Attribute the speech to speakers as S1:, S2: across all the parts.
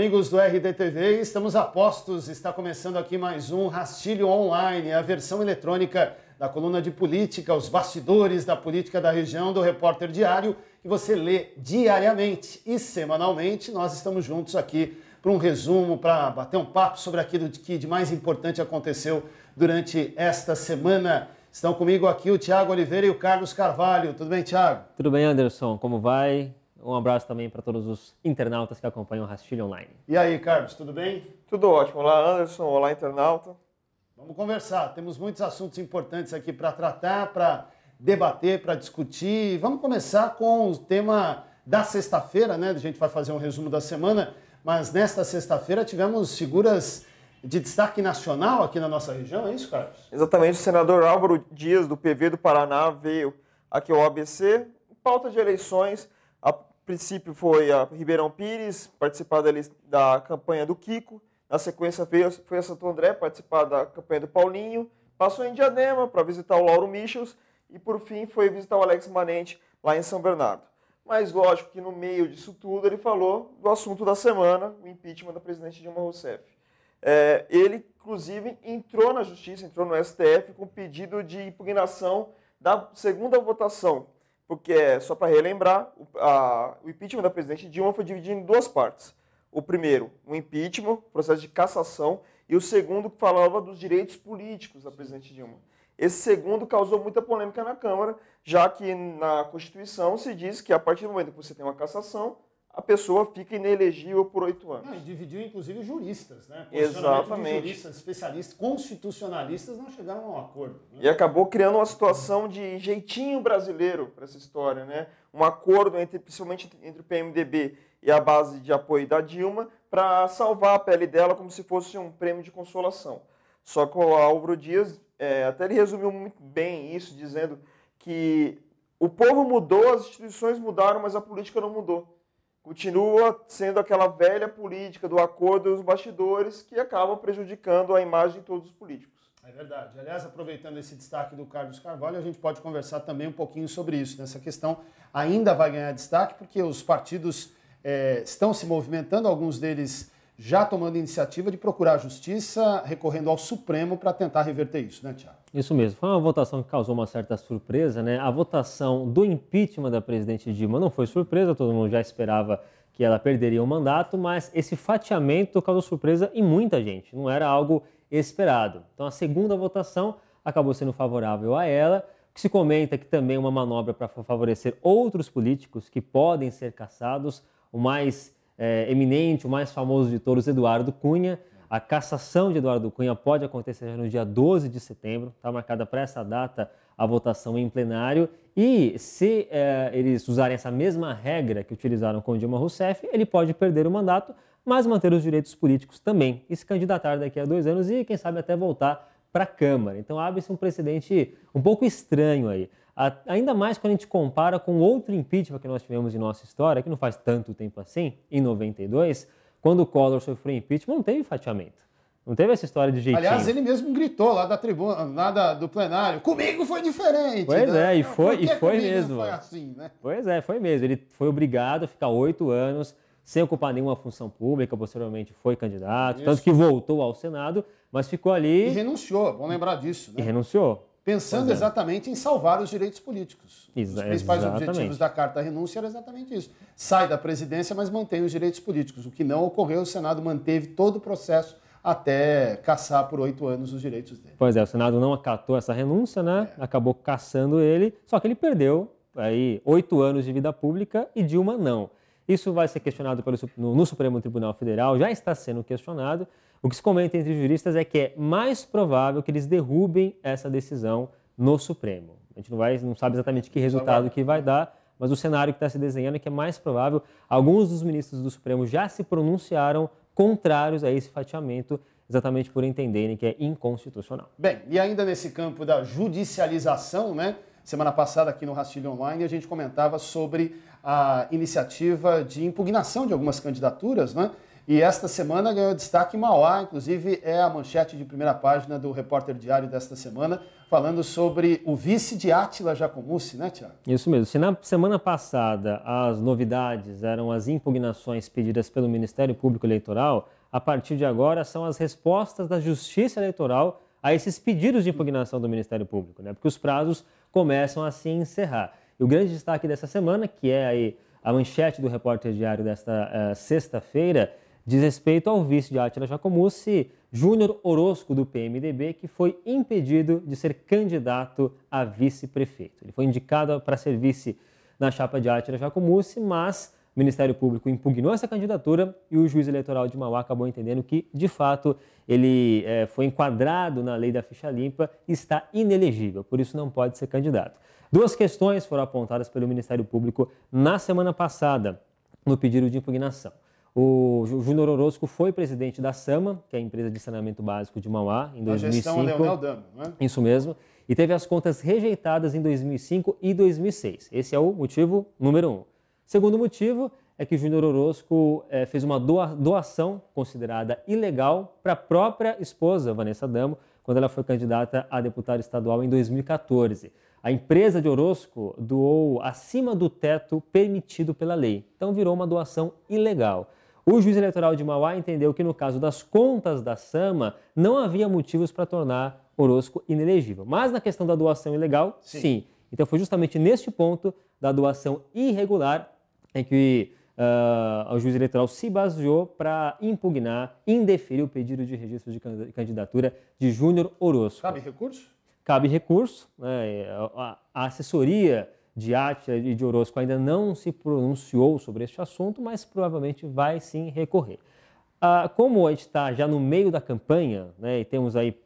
S1: Amigos do RDTV, estamos a postos. Está começando aqui mais um Rastilho Online, a versão eletrônica da coluna de política, os bastidores da política da região do Repórter Diário, que você lê diariamente e semanalmente. Nós estamos juntos aqui para um resumo, para bater um papo sobre aquilo que de mais importante aconteceu durante esta semana. Estão comigo aqui o Tiago Oliveira e o Carlos Carvalho. Tudo bem, Tiago?
S2: Tudo bem, Anderson. Como vai? Um abraço também para todos os internautas que acompanham o Rastilho Online.
S1: E aí, Carlos, tudo
S3: bem? Tudo ótimo. Olá, Anderson. Olá, internauta.
S1: Vamos conversar. Temos muitos assuntos importantes aqui para tratar, para debater, para discutir. Vamos começar com o tema da sexta-feira, né? A gente vai fazer um resumo da semana, mas nesta sexta-feira tivemos figuras de destaque nacional aqui na nossa região, é isso, Carlos?
S3: Exatamente. O senador Álvaro Dias, do PV do Paraná, veio aqui ao ABC, pauta de eleições princípio foi a Ribeirão Pires, participar da, da campanha do Kiko. Na sequência veio, foi a Santo André participar da campanha do Paulinho. Passou em Diadema para visitar o Lauro Michels. E por fim foi visitar o Alex Manente lá em São Bernardo. Mas lógico que no meio disso tudo ele falou do assunto da semana, o impeachment da presidente Dilma Rousseff. É, ele, inclusive, entrou na justiça, entrou no STF com pedido de impugnação da segunda votação porque, só para relembrar, a, o impeachment da presidente Dilma foi dividido em duas partes. O primeiro, o impeachment, processo de cassação, e o segundo, que falava dos direitos políticos da presidente Dilma. Esse segundo causou muita polêmica na Câmara, já que na Constituição se diz que a partir do momento que você tem uma cassação, a pessoa fica inelegível por oito anos. Não, e dividiu, inclusive,
S1: juristas, né? Exatamente. juristas, especialistas, constitucionalistas não chegaram a um acordo.
S3: Né? E acabou criando uma situação de jeitinho brasileiro para essa história, né? Um acordo, entre, principalmente entre o PMDB e a base de apoio da Dilma, para salvar a pele dela como se fosse um prêmio de consolação. Só que o Álvaro Dias, é, até ele resumiu muito bem isso, dizendo que o povo mudou, as instituições mudaram, mas a política não mudou. Continua sendo aquela velha política do acordo dos bastidores que acaba prejudicando a imagem de todos os políticos.
S1: É verdade. Aliás, aproveitando esse destaque do Carlos Carvalho, a gente pode conversar também um pouquinho sobre isso. Essa questão ainda vai ganhar destaque porque os partidos é, estão se movimentando, alguns deles já tomando a iniciativa de procurar a justiça, recorrendo ao Supremo para tentar reverter isso, né, Tiago?
S2: Isso mesmo. Foi uma votação que causou uma certa surpresa, né? A votação do impeachment da presidente Dilma não foi surpresa, todo mundo já esperava que ela perderia o mandato, mas esse fatiamento causou surpresa em muita gente, não era algo esperado. Então a segunda votação acabou sendo favorável a ela, que se comenta que também é uma manobra para favorecer outros políticos que podem ser caçados, o mais é, eminente, o mais famoso de todos, Eduardo Cunha. A cassação de Eduardo Cunha pode acontecer no dia 12 de setembro, está marcada para essa data a votação em plenário. E se é, eles usarem essa mesma regra que utilizaram com Dilma Rousseff, ele pode perder o mandato, mas manter os direitos políticos também e se candidatar daqui a dois anos e, quem sabe, até voltar para a Câmara. Então abre-se um precedente um pouco estranho aí. Ainda mais quando a gente compara com outro impeachment que nós tivemos em nossa história, que não faz tanto tempo assim, em 92, quando o Collor sofreu impeachment, não teve fatiamento. Não teve essa história de jeitinho. Aliás, ele
S1: mesmo gritou lá da tribuna, nada do plenário, comigo foi diferente. Pois né? é, e foi, e foi mesmo. Foi é. assim,
S2: né? Pois é, foi mesmo. Ele foi obrigado a ficar oito anos sem ocupar nenhuma função pública, posteriormente foi candidato, Isso. tanto que voltou ao Senado, mas ficou ali. E renunciou, vamos lembrar disso. Né? E renunciou. Pensando é.
S1: exatamente em salvar os direitos políticos.
S2: Exa os principais exatamente. objetivos da
S1: carta renúncia era exatamente isso. Sai da presidência, mas mantém os direitos políticos. O que não ocorreu, o Senado manteve todo o processo até caçar por oito anos os direitos dele.
S2: Pois é, o Senado não acatou essa renúncia, né? É. Acabou caçando ele, só que ele perdeu aí oito anos de vida pública e Dilma não. Isso vai ser questionado pelo, no, no Supremo Tribunal Federal, já está sendo questionado. O que se comenta entre juristas é que é mais provável que eles derrubem essa decisão no Supremo. A gente não, vai, não sabe exatamente que resultado que vai dar, mas o cenário que está se desenhando é que é mais provável. Alguns dos ministros do Supremo já se pronunciaram contrários a esse fatiamento, exatamente por entenderem que é inconstitucional.
S1: Bem, e ainda nesse campo da judicialização, né? Semana passada aqui no Rastilho Online a gente comentava sobre a iniciativa de impugnação de algumas candidaturas, né? E esta semana ganhou destaque em Mauá, inclusive é a manchete de primeira página do Repórter Diário desta semana, falando sobre o vice de Átila Jacomussi, né, Tiago?
S2: Isso mesmo. Se na semana passada as novidades eram as impugnações pedidas pelo Ministério Público Eleitoral, a partir de agora são as respostas da Justiça Eleitoral a esses pedidos de impugnação do Ministério Público, né? Porque os prazos começam a se encerrar. E o grande destaque dessa semana, que é aí a manchete do Repórter Diário desta uh, sexta-feira, diz respeito ao vice de Átila Jacomussi, Júnior Orozco, do PMDB, que foi impedido de ser candidato a vice-prefeito. Ele foi indicado para ser vice na chapa de Átila Jacomussi, mas o Ministério Público impugnou essa candidatura e o juiz eleitoral de Mauá acabou entendendo que, de fato, ele é, foi enquadrado na lei da ficha limpa e está inelegível, por isso não pode ser candidato. Duas questões foram apontadas pelo Ministério Público na semana passada no pedido de impugnação. O Júnior Orozco foi presidente da SAMA, que é a empresa de saneamento básico de Mauá, em 2005. A gestão é Leonel Dama, né? Isso mesmo. E teve as contas rejeitadas em 2005 e 2006. Esse é o motivo número um. Segundo motivo é que Júnior Orozco é, fez uma doação considerada ilegal para a própria esposa, Vanessa Damo, quando ela foi candidata a deputada estadual em 2014. A empresa de Orozco doou acima do teto permitido pela lei, então virou uma doação ilegal. O juiz eleitoral de Mauá entendeu que, no caso das contas da Sama, não havia motivos para tornar Orozco inelegível. Mas na questão da doação ilegal, sim. sim. Então foi justamente neste ponto da doação irregular é que uh, o juiz eleitoral se baseou para impugnar, indeferir o pedido de registro de candidatura de Júnior Orozco. Cabe recurso? Cabe recurso. Né? A, assessoria de Átila e de Orozco ainda não se pronunciou sobre este assunto, mas provavelmente vai sim recorrer. Uh, como a gente está já no meio da campanha, né, e temos aí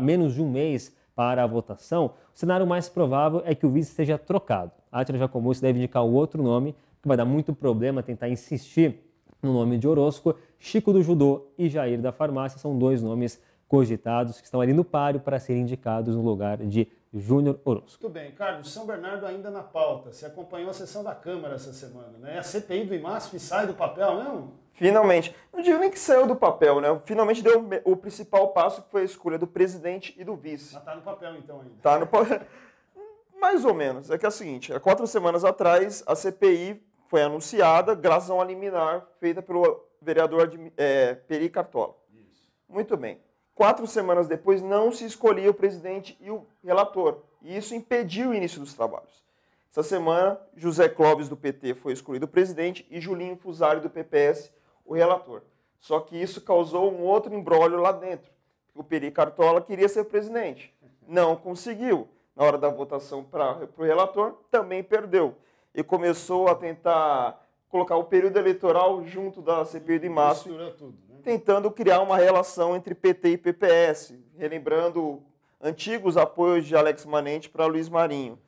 S2: menos de um mês para a votação, o cenário mais provável é que o vice seja trocado. Átila Jacomou se deve indicar outro nome que vai dar muito problema tentar insistir no nome de Orozco. Chico do Judô e Jair da Farmácia são dois nomes cogitados que estão ali no páreo para serem indicados no lugar de Júnior Orozco.
S1: Muito bem, Carlos, São Bernardo ainda na pauta. Você acompanhou a sessão da Câmara essa semana, né? A CPI do IMASF sai do papel, é não?
S3: Finalmente. Não digo nem que saiu do papel, né? Finalmente deu o principal passo, que foi a escolha do presidente e do vice. Mas tá no papel, então, ainda. Tá no papel. Mais ou menos. É que é o seguinte, há quatro semanas atrás, a CPI foi anunciada graças a uma liminar feita pelo vereador é, Peri Cartola. Isso. Muito bem. Quatro semanas depois, não se escolhia o presidente e o relator. E isso impediu o início dos trabalhos. Essa semana, José Clóvis, do PT, foi escolhido presidente e Julinho Fusari, do PPS, o relator. Só que isso causou um outro embrólio lá dentro. O Peri Cartola queria ser presidente, não conseguiu. Na hora da votação para o relator, também perdeu e começou a tentar colocar o período eleitoral junto da CPI de março, tudo, né? tentando criar uma relação entre PT e PPS, relembrando antigos apoios de Alex Manente para Luiz Marinho.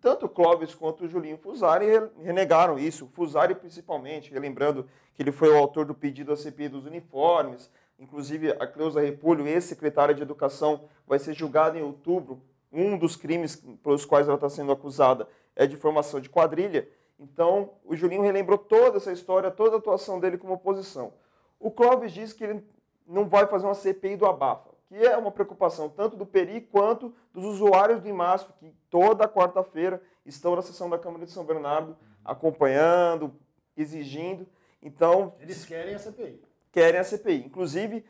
S3: Tanto Clóvis quanto Julinho Fusari renegaram isso, Fusari principalmente, relembrando que ele foi o autor do pedido da CPI dos uniformes, inclusive a Cleusa Repulho, ex-secretária de Educação, vai ser julgada em outubro, um dos crimes pelos quais ela está sendo acusada é, de formação de quadrilha. Então, o Julinho relembrou toda essa história, toda a atuação dele como oposição. O Clóvis diz que ele não vai fazer uma CPI do Abafa, que é uma preocupação tanto do Peri quanto dos usuários do IMASP, que toda quarta-feira estão na sessão da Câmara de São Bernardo acompanhando, exigindo. Então. Eles querem a CPI. Querem a CPI. Inclusive,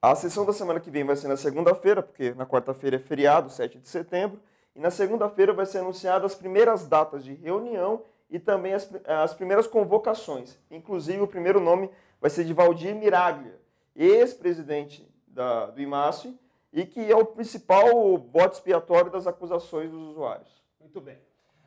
S3: a sessão da semana que vem vai ser na segunda-feira, porque na quarta-feira é feriado, 7 de setembro. E na segunda-feira vai ser anunciada as primeiras datas de reunião e também as, as primeiras convocações. Inclusive, o primeiro nome vai ser de Valdir Miraglia, ex-presidente do IMASF e que é o principal bote expiatório das acusações dos usuários. Muito bem.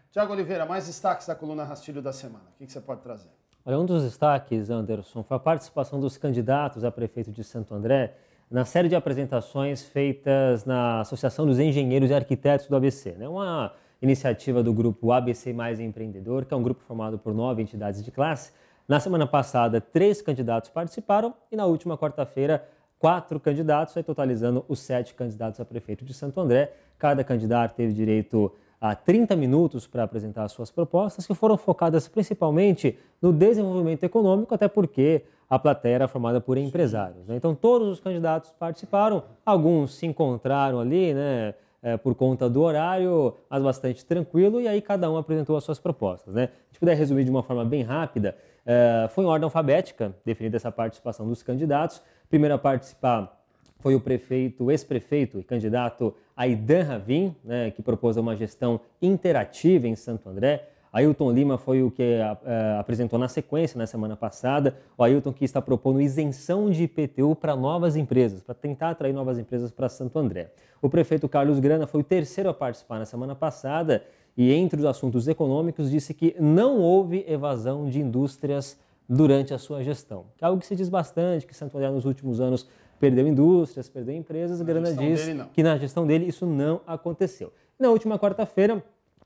S1: Tiago Oliveira, mais destaques da coluna Rastilho da semana. O que, que você pode trazer?
S2: Olha, um dos destaques, Anderson, foi a participação dos candidatos a prefeito de Santo André na série de apresentações feitas na Associação dos Engenheiros e Arquitetos do ABC. Né? Uma iniciativa do grupo ABC Mais Empreendedor, que é um grupo formado por nove entidades de classe. Na semana passada, três candidatos participaram e na última quarta-feira, quatro candidatos, aí totalizando os sete candidatos a prefeito de Santo André. Cada candidato teve direito a 30 minutos para apresentar suas propostas, que foram focadas principalmente no desenvolvimento econômico, até porque a plateia era formada por empresários. Né? Então, todos os candidatos participaram, alguns se encontraram ali, né? É, por conta do horário, mas bastante tranquilo, e aí cada um apresentou as suas propostas. Né? Se puder resumir de uma forma bem rápida, é, foi em ordem alfabética definida essa participação dos candidatos. Primeiro a participar foi o prefeito, ex-prefeito e candidato Aidan Ravin, né, que propôs uma gestão interativa em Santo André, Ailton Lima foi o que é, é, apresentou na sequência na semana passada. O Ailton que está propondo isenção de IPTU para novas empresas, para tentar atrair novas empresas para Santo André. O prefeito Carlos Grana foi o terceiro a participar na semana passada e, entre os assuntos econômicos, disse que não houve evasão de indústrias durante a sua gestão. Algo que se diz bastante, que Santo André nos últimos anos perdeu indústrias, perdeu empresas. Na Grana diz dele, que na gestão dele isso não aconteceu. Na última quarta-feira,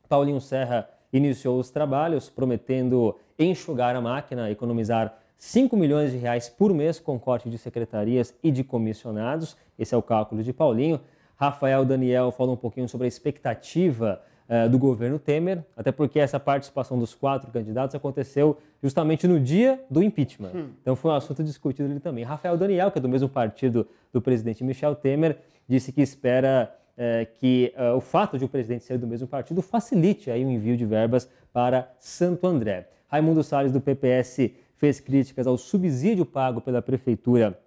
S2: Paulinho Serra iniciou os trabalhos, prometendo enxugar a máquina, economizar 5 milhões de reais por mês com corte de secretarias e de comissionados. Esse é o cálculo de Paulinho. Rafael Daniel falou um pouquinho sobre a expectativa uh, do governo Temer, até porque essa participação dos quatro candidatos aconteceu justamente no dia do impeachment. Hum. Então foi um assunto discutido ali também. Rafael Daniel, que é do mesmo partido do presidente Michel Temer, disse que espera é, que é, o fato de o presidente ser do mesmo partido facilite aí o envio de verbas para Santo André. Raimundo Salles, do PPS, fez críticas ao subsídio pago pela prefeitura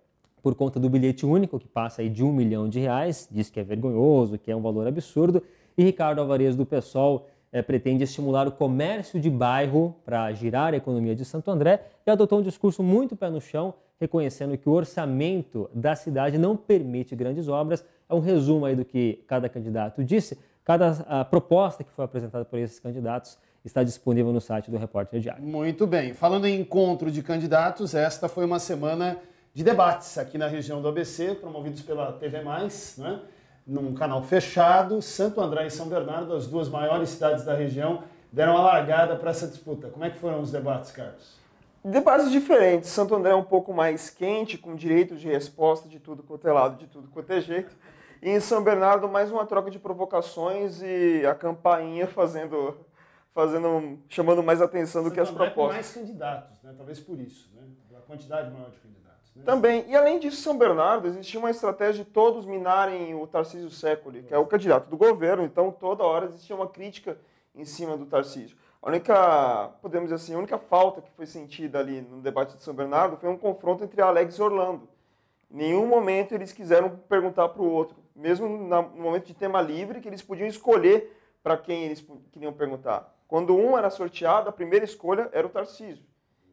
S2: por conta do bilhete único, que passa aí de um milhão de reais, diz que é vergonhoso, que é um valor absurdo, e Ricardo Alvarez, do PSOL, é, pretende estimular o comércio de bairro para girar a economia de Santo André e adotou um discurso muito pé no chão, reconhecendo que o orçamento da cidade não permite grandes obras é um resumo aí do que cada candidato disse. Cada proposta que foi apresentada por esses candidatos está disponível no site do Repórter Diário.
S1: Muito bem. Falando em encontro de candidatos, esta foi uma semana de debates aqui na região do ABC, promovidos pela TV Mais, né? num canal fechado. Santo André e São Bernardo, as duas maiores cidades da região, deram a largada para essa disputa. Como é que foram os
S3: debates, Carlos? Debates diferentes. Santo André é um pouco mais quente, com direito de resposta de tudo quanto é lado, de tudo quanto é jeito. E em São Bernardo, mais uma troca de provocações e a campainha fazendo, fazendo chamando mais atenção do que as é propostas. mais
S1: candidatos, né? talvez por isso, né? a quantidade maior de candidatos. Né? Também.
S3: E além disso, São Bernardo, existia uma estratégia de todos minarem o Tarcísio Secoli, que é o candidato do governo, então toda hora existia uma crítica em cima do Tarcísio. A única, podemos dizer assim, a única falta que foi sentida ali no debate de São Bernardo foi um confronto entre Alex e Orlando. Em nenhum momento eles quiseram perguntar para o outro mesmo no momento de tema livre, que eles podiam escolher para quem eles queriam perguntar. Quando um era sorteado, a primeira escolha era o Tarcísio.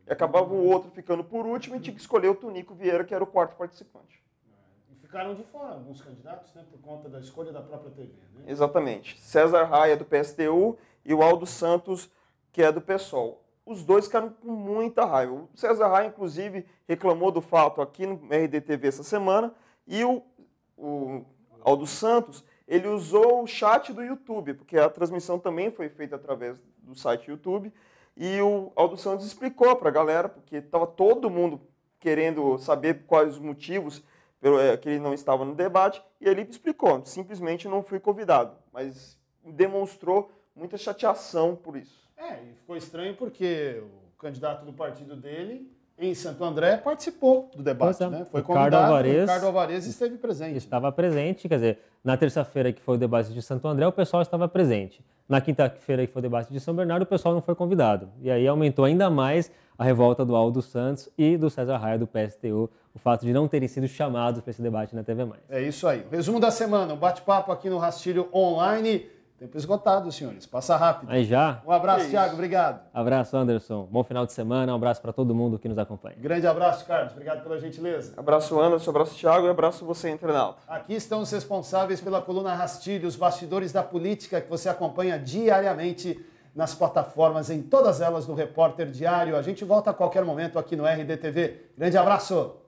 S3: E acabava o outro ficando por último e tinha que escolher o Tunico Vieira, que era o quarto participante. É, e ficaram de fora alguns candidatos, né, por conta da escolha da própria TV. Né? Exatamente. César Raia, do PSTU, e o Aldo Santos, que é do PSOL. Os dois ficaram com muita raiva. O César Raia, inclusive, reclamou do fato aqui no RDTV essa semana, e o, o Aldo Santos, ele usou o chat do YouTube, porque a transmissão também foi feita através do site YouTube. E o Aldo Santos explicou para a galera, porque estava todo mundo querendo saber quais os motivos eh, que ele não estava no debate, e ele explicou: simplesmente não fui convidado, mas demonstrou muita chateação por isso. É, e ficou estranho porque
S1: o candidato do partido dele em Santo André participou do debate, é. né? Foi Ricardo Alvarez, Ricardo Alvarez esteve presente. Né?
S2: Estava presente, quer dizer, na terça-feira que foi o debate de Santo André, o pessoal estava presente. Na quinta-feira que foi o debate de São Bernardo, o pessoal não foi convidado. E aí aumentou ainda mais a revolta do Aldo Santos e do César Raia do PSTU, o fato de não terem sido chamados para esse debate na TV Mais.
S1: É isso aí. Resumo da semana, um bate-papo aqui no Rastilho Online. Tempo esgotado, senhores. Passa rápido.
S2: Aí já. Um
S1: abraço, é Thiago. Obrigado.
S2: Abraço, Anderson. Bom final de semana. Um abraço para todo mundo que nos acompanha.
S1: Grande abraço, Carlos. Obrigado pela gentileza. Abraço,
S2: Anderson. Abraço, Thiago. E abraço você, internauta.
S1: Aqui estão os responsáveis pela coluna Rastilho, os bastidores da política que você acompanha diariamente nas plataformas, em todas elas, no Repórter Diário. A gente volta a qualquer momento aqui no RDTV. Grande abraço.